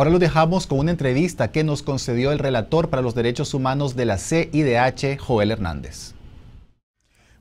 Ahora lo dejamos con una entrevista que nos concedió el relator para los derechos humanos de la CIDH, Joel Hernández.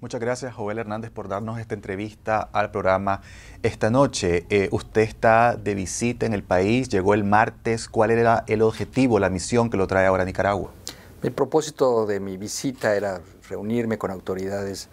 Muchas gracias, Joel Hernández, por darnos esta entrevista al programa esta noche. Eh, usted está de visita en el país, llegó el martes. ¿Cuál era el objetivo, la misión que lo trae ahora a Nicaragua? El propósito de mi visita era reunirme con autoridades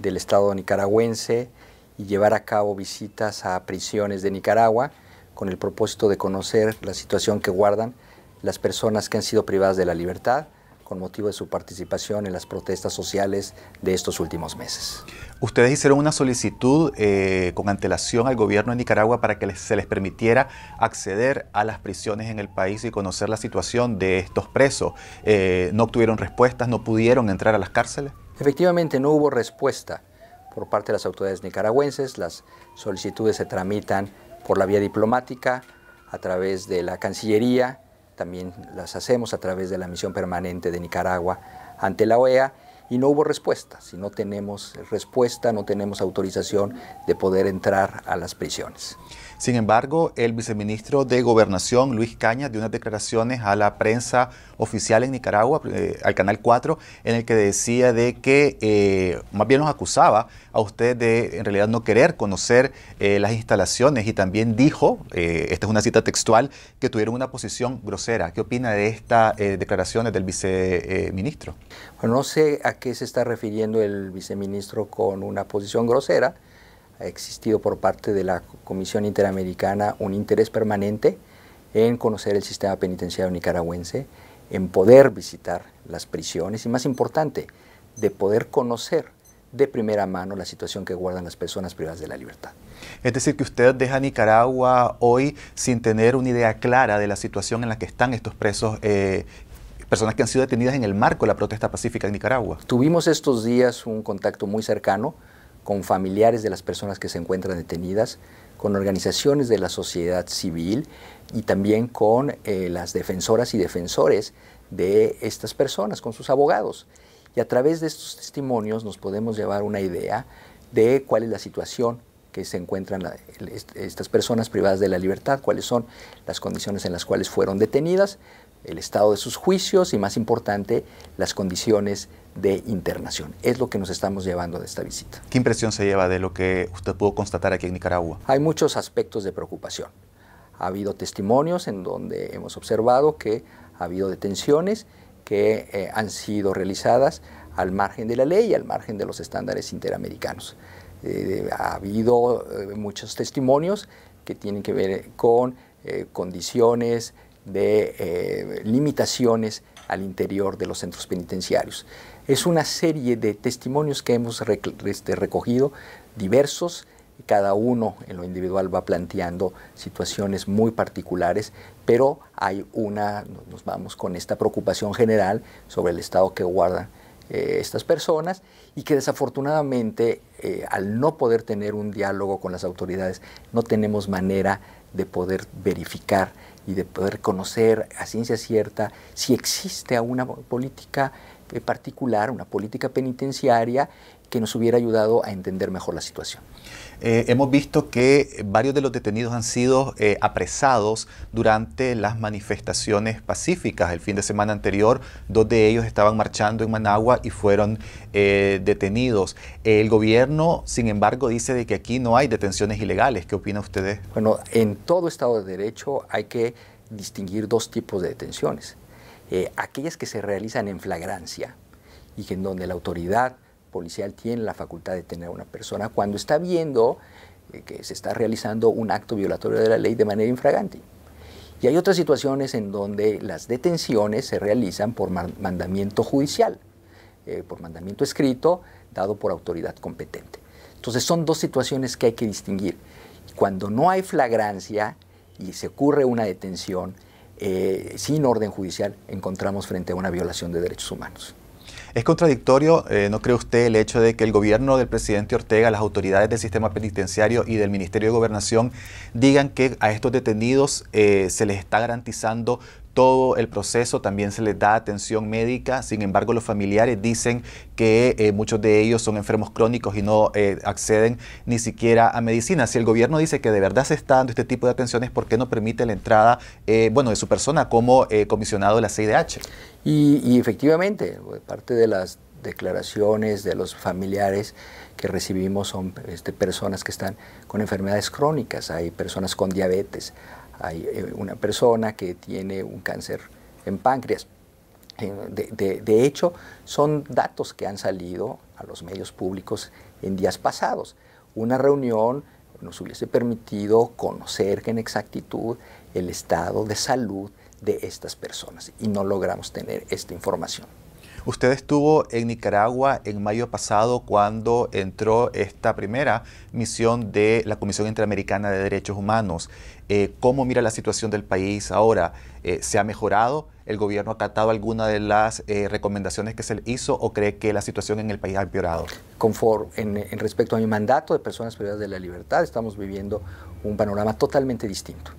del Estado nicaragüense y llevar a cabo visitas a prisiones de Nicaragua con el propósito de conocer la situación que guardan las personas que han sido privadas de la libertad con motivo de su participación en las protestas sociales de estos últimos meses. Ustedes hicieron una solicitud eh, con antelación al gobierno de Nicaragua para que se les permitiera acceder a las prisiones en el país y conocer la situación de estos presos. Eh, ¿No obtuvieron respuestas? ¿No pudieron entrar a las cárceles? Efectivamente, no hubo respuesta por parte de las autoridades nicaragüenses. Las solicitudes se tramitan por la vía diplomática, a través de la Cancillería, también las hacemos a través de la misión permanente de Nicaragua ante la OEA, y no hubo respuesta. Si no tenemos respuesta, no tenemos autorización de poder entrar a las prisiones. Sin embargo, el viceministro de Gobernación, Luis Caña, dio unas declaraciones a la prensa oficial en Nicaragua, eh, al Canal 4, en el que decía de que eh, más bien nos acusaba a usted de en realidad no querer conocer eh, las instalaciones y también dijo, esta es una cita textual, que tuvieron una posición grosera. ¿Qué opina de estas declaraciones del viceministro? Bueno, no sé a qué se está refiriendo el viceministro con una posición grosera ha existido por parte de la Comisión Interamericana un interés permanente en conocer el sistema penitenciario nicaragüense, en poder visitar las prisiones y más importante, de poder conocer de primera mano la situación que guardan las personas privadas de la libertad. Es decir, que usted deja Nicaragua hoy sin tener una idea clara de la situación en la que están estos presos, eh, personas que han sido detenidas en el marco de la protesta pacífica en Nicaragua. Tuvimos estos días un contacto muy cercano con familiares de las personas que se encuentran detenidas, con organizaciones de la sociedad civil y también con eh, las defensoras y defensores de estas personas, con sus abogados. Y a través de estos testimonios nos podemos llevar una idea de cuál es la situación que se encuentran estas personas privadas de la libertad, cuáles son las condiciones en las cuales fueron detenidas, el estado de sus juicios y, más importante, las condiciones de internación. Es lo que nos estamos llevando de esta visita. ¿Qué impresión se lleva de lo que usted pudo constatar aquí en Nicaragua? Hay muchos aspectos de preocupación. Ha habido testimonios en donde hemos observado que ha habido detenciones que eh, han sido realizadas al margen de la ley y al margen de los estándares interamericanos. Eh, ha habido eh, muchos testimonios que tienen que ver con condiciones de eh, limitaciones al interior de los centros penitenciarios. Es una serie de testimonios que hemos este, recogido, diversos, cada uno en lo individual va planteando situaciones muy particulares, pero hay una, nos vamos con esta preocupación general sobre el estado que guardan eh, estas personas y que desafortunadamente eh, al no poder tener un diálogo con las autoridades no tenemos manera de poder verificar y de poder conocer a ciencia cierta si existe una política eh, particular, una política penitenciaria que nos hubiera ayudado a entender mejor la situación. Eh, hemos visto que varios de los detenidos han sido eh, apresados durante las manifestaciones pacíficas. El fin de semana anterior, dos de ellos estaban marchando en Managua y fueron detenidos. El gobierno, sin embargo, dice de que aquí no hay detenciones ilegales. ¿Qué opina usted? Bueno, en todo Estado de Derecho hay que distinguir dos tipos de detenciones eh, aquellas que se realizan en flagrancia y en donde la autoridad policial tiene la facultad de tener a una persona cuando está viendo eh, que se está realizando un acto violatorio de la ley de manera infragante. Y hay otras situaciones en donde las detenciones se realizan por mandamiento judicial, eh, por mandamiento escrito dado por autoridad competente. Entonces son dos situaciones que hay que distinguir. Cuando no hay flagrancia y se ocurre una detención, eh, sin orden judicial encontramos frente a una violación de derechos humanos. ¿Es contradictorio, eh, no cree usted, el hecho de que el gobierno del presidente Ortega, las autoridades del sistema penitenciario y del Ministerio de Gobernación digan que a estos detenidos eh, se les está garantizando todo el proceso, también se les da atención médica, sin embargo los familiares dicen que eh, muchos de ellos son enfermos crónicos y no eh, acceden ni siquiera a medicina. Si el gobierno dice que de verdad se está dando este tipo de atenciones, ¿por qué no permite la entrada eh, bueno, de su persona como comisionado de la CIDH? Y, y efectivamente, pues, parte de las declaraciones de los familiares que recibimos son este, personas que están con enfermedades crónicas, hay personas con diabetes, hay eh, una persona que tiene un cáncer en páncreas. Eh, de, hecho, son datos que han salido a los medios públicos en días pasados. Una reunión nos hubiese permitido conocer en exactitud el estado de salud de estas personas y no logramos tener esta información. Usted estuvo en Nicaragua en mayo pasado cuando entró esta primera misión de la Comisión Interamericana de Derechos Humanos. Eh, ¿Cómo mira la situación del país ahora? Eh, ¿Se ha mejorado? ¿El gobierno ha acatado alguna de las eh, recomendaciones que se hizo o cree que la situación en el país ha empeorado? Conforme, en, respecto a mi mandato de personas privadas de la libertad, estamos viviendo un panorama totalmente distinto.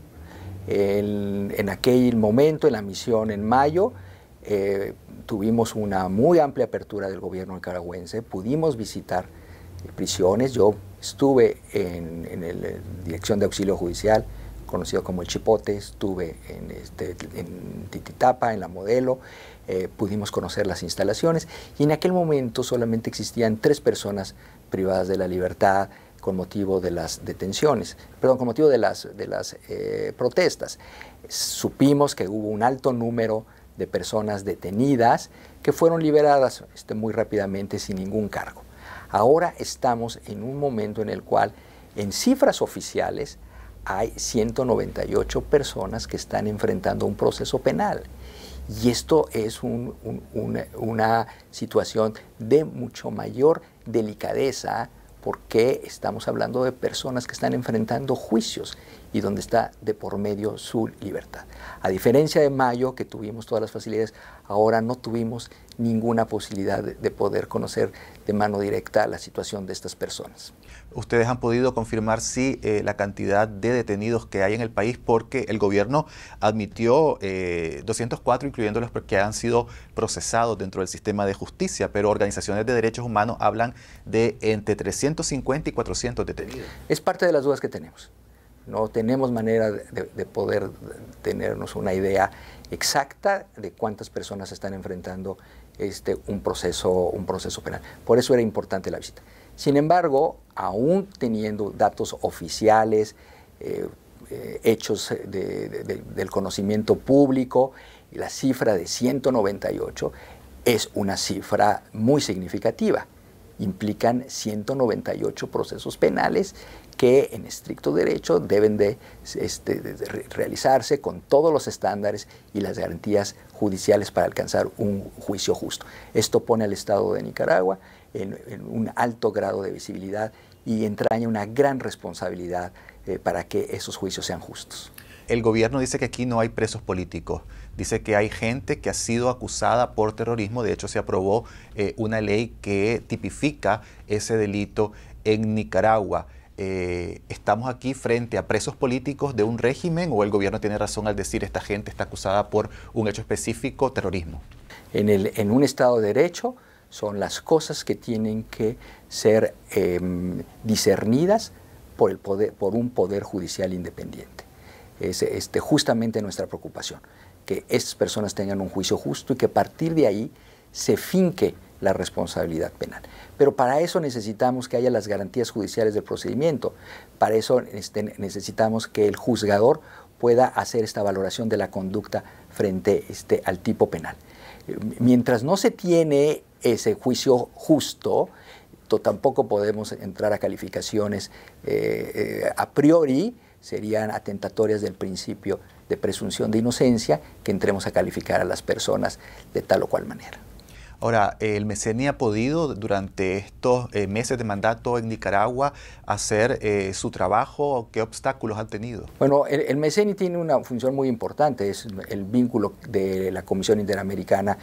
en aquel momento, en la misión en mayo, tuvimos una muy amplia apertura del gobierno nicaragüense, pudimos visitar prisiones, yo estuve en, en la Dirección de Auxilio Judicial, conocido como el Chipote, estuve en, este, en Tititapa, en la Modelo, eh, pudimos conocer las instalaciones y en aquel momento solamente existían tres personas privadas de la libertad con motivo de las detenciones, perdón, con motivo de las, de las eh, protestas. Supimos que hubo un alto número de personas detenidas que fueron liberadas este, muy rápidamente sin ningún cargo. Ahora estamos en un momento en el cual, en cifras oficiales, hay 198 personas que están enfrentando un proceso penal. Y esto es una situación de mucho mayor delicadeza porque estamos hablando de personas que están enfrentando juicios y donde está de por medio su libertad. A diferencia de Mayo, que tuvimos todas las facilidades, ahora no tuvimos ninguna posibilidad de, poder conocer de mano directa la situación de estas personas. Ustedes han podido confirmar, sí, eh, la cantidad de detenidos que hay en el país porque el gobierno admitió 204, eh, incluyendo los que han sido procesados dentro del sistema de justicia, pero organizaciones de derechos humanos hablan de entre 350 y 400 detenidos. Es parte de las dudas que tenemos. No tenemos manera de, poder tenernos una idea exacta de cuántas personas están enfrentando este, un, proceso, un proceso penal. Por eso era importante la visita. Sin embargo, aún teniendo datos oficiales, eh, eh, hechos del conocimiento público, la cifra de 198 es una cifra muy significativa implican 198 procesos penales que en estricto derecho deben de, este, realizarse con todos los estándares y las garantías judiciales para alcanzar un juicio justo. Esto pone al Estado de Nicaragua en, un alto grado de visibilidad y entraña una gran responsabilidad eh, para que esos juicios sean justos. El gobierno dice que aquí no hay presos políticos dice que hay gente que ha sido acusada por terrorismo, de hecho se aprobó eh, una ley que tipifica ese delito en Nicaragua. Eh, estamos aquí frente a presos políticos de un régimen o el gobierno tiene razón al decir esta gente está acusada por un hecho específico, terrorismo. En, un Estado de Derecho son las cosas que tienen que ser em, discernidas por, poder, por un poder judicial independiente. Es este, justamente nuestra preocupación que estas personas tengan un juicio justo y que a partir de ahí se finque la responsabilidad penal. Pero para eso necesitamos que haya las garantías judiciales del procedimiento. Para eso este, necesitamos que el juzgador pueda hacer esta valoración de la conducta frente este, al tipo penal. Mientras no se tiene ese juicio justo, tampoco podemos entrar a calificaciones eh, eh, a priori, serían atentatorias del principio de presunción de inocencia que entremos a calificar a las personas de tal o cual manera. Ahora, el MECENI ha podido durante estos eh, meses de mandato en Nicaragua hacer eh, su trabajo. ¿Qué obstáculos ha tenido? Bueno, el, el MECENI tiene una función muy importante, es el vínculo de la Comisión Interamericana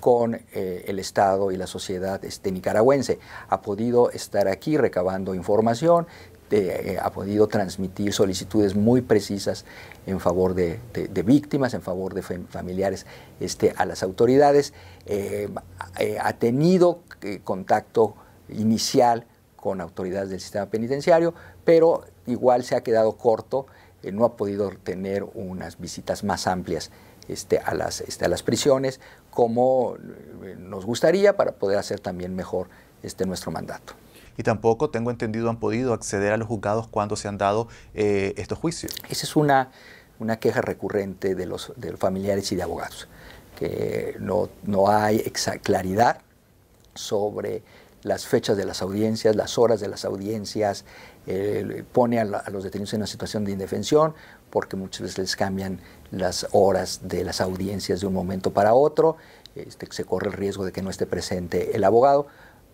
con eh, el Estado y la sociedad este, nicaragüense. Ha podido estar aquí recabando información, eh, ha podido transmitir solicitudes muy precisas en favor de, víctimas, en favor de familiares este, a las autoridades. Eh, ha tenido contacto inicial con autoridades del sistema penitenciario, pero igual se ha quedado corto, no ha podido tener unas visitas más amplias este, a, las, este, las prisiones como eh, nos gustaría para poder hacer también mejor este, nuestro mandato. Y tampoco, tengo entendido, han podido acceder a los juzgados cuando se han dado eh, estos juicios. Esa es una, una queja recurrente de los, de los familiares y de abogados, que no, no hay claridad sobre las fechas de las audiencias, las horas de las audiencias, eh, pone a, los detenidos en una situación de indefensión porque muchas veces les cambian las horas de las audiencias de un momento para otro, este, se corre el riesgo de que no esté presente el abogado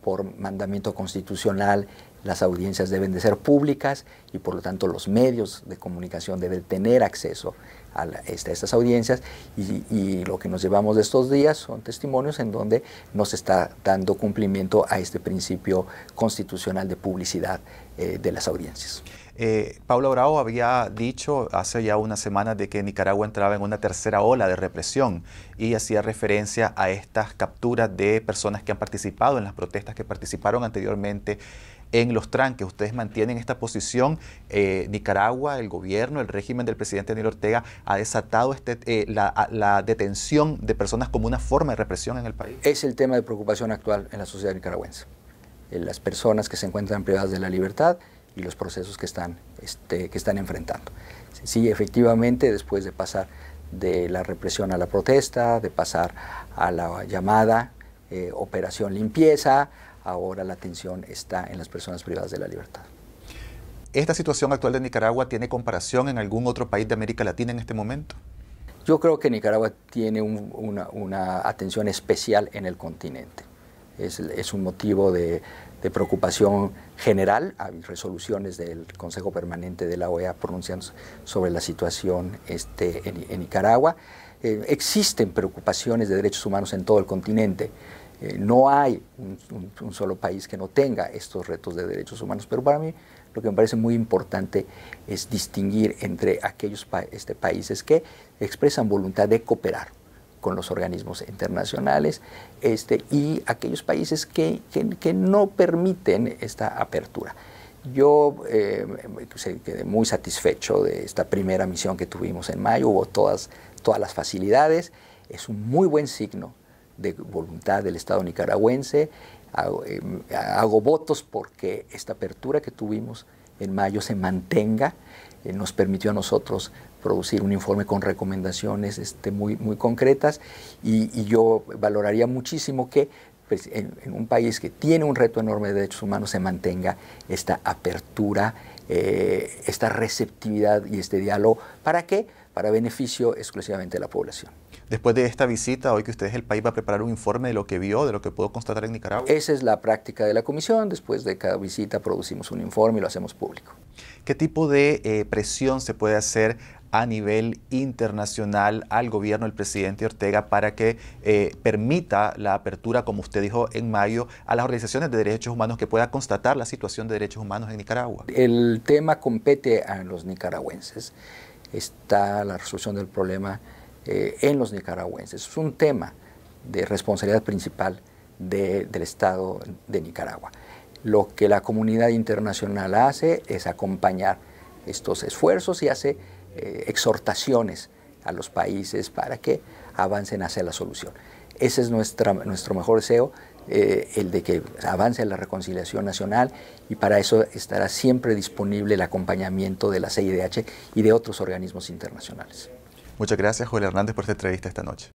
por mandamiento constitucional, las audiencias deben de ser públicas y por lo tanto los medios de comunicación deben tener acceso a, este, estas audiencias y, lo que nos llevamos de estos días son testimonios en donde nos está dando cumplimiento a este principio constitucional de publicidad eh, de las audiencias. Eh, Paula Bravo había dicho hace ya una semana de que Nicaragua entraba en una tercera ola de represión y hacía referencia a estas capturas de personas que han participado en las protestas que participaron anteriormente en los tranques. Ustedes mantienen esta posición. Eh, Nicaragua, el gobierno, el régimen del presidente Daniel Ortega ha desatado este, eh, la, detención de personas como una forma de represión en el país. Es el tema de preocupación actual en la sociedad nicaragüense. en las personas que se encuentran privadas de la libertad y los procesos que están, este, que están enfrentando. Sí, efectivamente, después de pasar de la represión a la protesta, de pasar a la llamada eh, operación limpieza, ahora la atención está en las personas privadas de la libertad. ¿Esta situación actual de Nicaragua tiene comparación en algún otro país de América Latina en este momento? Yo creo que Nicaragua tiene una atención especial en el continente es, un motivo de, preocupación general. Hay resoluciones del Consejo Permanente de la OEA pronunciando sobre la situación este, en, Nicaragua. Eh, existen preocupaciones de derechos humanos en todo el continente. Eh, no hay un, solo país que no tenga estos retos de derechos humanos, pero para mí lo que me parece muy importante es distinguir entre aquellos este, países que expresan voluntad de cooperar, con los organismos internacionales este, y aquellos países que, no permiten esta apertura. Yo eh, pues, eh, quedé muy satisfecho de esta primera misión que tuvimos en mayo, hubo todas, todas las facilidades, es un muy buen signo de voluntad del Estado nicaragüense. hago em, votos porque esta apertura que tuvimos en mayo se mantenga eh, nos permitió a nosotros producir un informe con recomendaciones este, muy, concretas y, yo valoraría muchísimo que pues, en, un país que tiene un reto enorme de derechos humanos se mantenga esta apertura, eh, esta receptividad y este diálogo. ¿Para que para beneficio exclusivamente de la población. Después de esta visita, hoy que ustedes el país va a preparar un informe de lo que vio, de lo que pudo constatar en Nicaragua. Esa es la práctica de la comisión. Después de cada visita producimos un informe y lo hacemos público. ¿Qué tipo de eh, presión se puede hacer a nivel internacional al gobierno del presidente Ortega para que eh, permita la apertura, como usted dijo en mayo, a las organizaciones de derechos humanos que pueda constatar la situación de derechos humanos en Nicaragua? El tema compete a los nicaragüenses está la resolución del problema eh, en los nicaragüenses. Es un tema de responsabilidad principal del Estado de Nicaragua. Lo que la comunidad internacional hace es acompañar estos esfuerzos y hace eh, exhortaciones a los países para que avancen hacia la solución. Ese es nuestro mejor deseo. Eh, el de que avance la reconciliación nacional y para eso estará siempre disponible el acompañamiento de la CIDH y de otros organismos internacionales. Muchas gracias, Joel Hernández, por esta entrevista esta noche.